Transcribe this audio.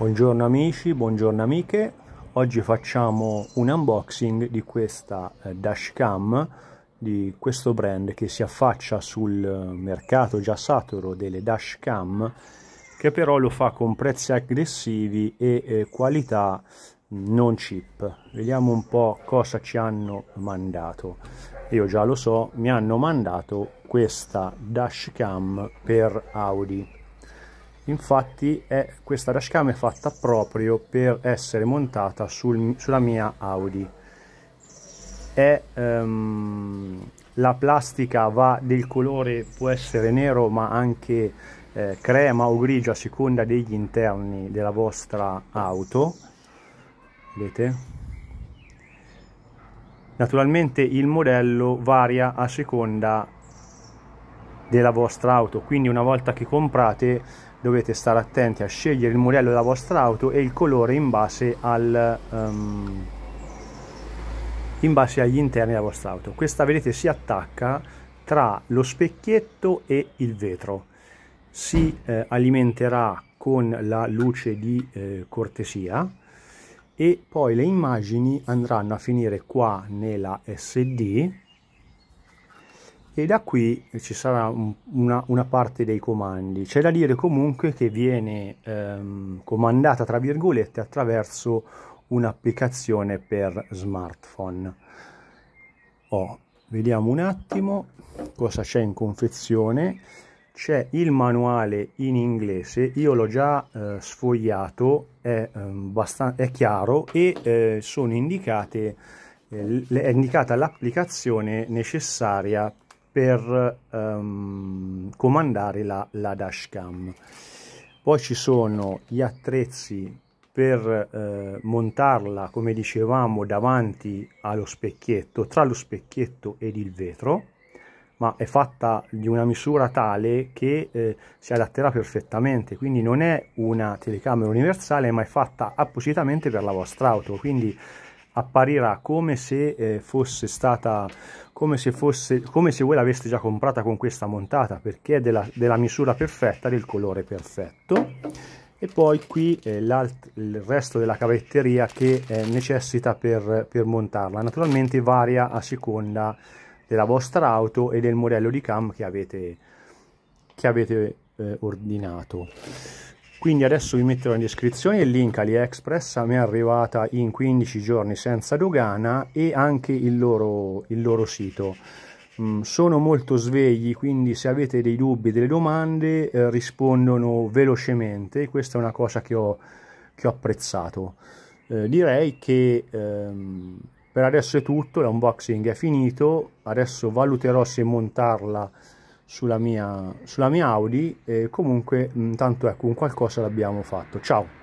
Buongiorno amici, buongiorno amiche. Oggi facciamo un unboxing di questa eh, dashcam di questo brand che si affaccia sul eh, mercato già saturo delle dashcam che però lo fa con prezzi aggressivi e eh, qualità non cheap. Vediamo un po' cosa ci hanno mandato. Io già lo so, mi hanno mandato questa dashcam per Audi infatti è, questa dashcam è fatta proprio per essere montata sul, sulla mia Audi è, um, la plastica va del colore può essere nero ma anche eh, crema o grigio a seconda degli interni della vostra auto vedete naturalmente il modello varia a seconda della vostra auto quindi una volta che comprate dovete stare attenti a scegliere il modello della vostra auto e il colore in base, al, um, in base agli interni della vostra auto questa vedete si attacca tra lo specchietto e il vetro si eh, alimenterà con la luce di eh, cortesia e poi le immagini andranno a finire qua nella SD e da qui ci sarà una, una, parte dei comandi. C'è da dire comunque che viene ehm, comandata tra virgolette attraverso un'applicazione per smartphone. Oh, vediamo un attimo cosa c'è in confezione. C'è il manuale in inglese, io l'ho già eh, sfogliato, è, eh, è, chiaro e eh, sono indicate eh, è indicata l'applicazione necessaria per um, comandare la, la dashcam. Poi ci sono gli attrezzi per eh, montarla, come dicevamo, davanti allo specchietto, tra lo specchietto ed il vetro, ma è fatta di una misura tale che eh, si adatterà perfettamente, quindi non è una telecamera universale, ma è fatta appositamente per la vostra auto, quindi apparirà come se eh, fosse stata come se fosse come se voi l'aveste già comprata con questa montata perché è della, della misura perfetta del colore perfetto e poi qui eh, il resto della cavetteria che eh, necessita per, per montarla naturalmente varia a seconda della vostra auto e del modello di cam che avete che avete eh, ordinato quindi adesso vi metterò in descrizione il link AliExpress a me è arrivata in 15 giorni senza dogana e anche il loro, il loro sito mm, sono molto svegli quindi se avete dei dubbi delle domande eh, rispondono velocemente questa è una cosa che ho, che ho apprezzato eh, direi che ehm, per adesso è tutto l'unboxing è finito adesso valuterò se montarla sulla mia, sulla mia Audi e comunque tanto ecco un qualcosa l'abbiamo fatto ciao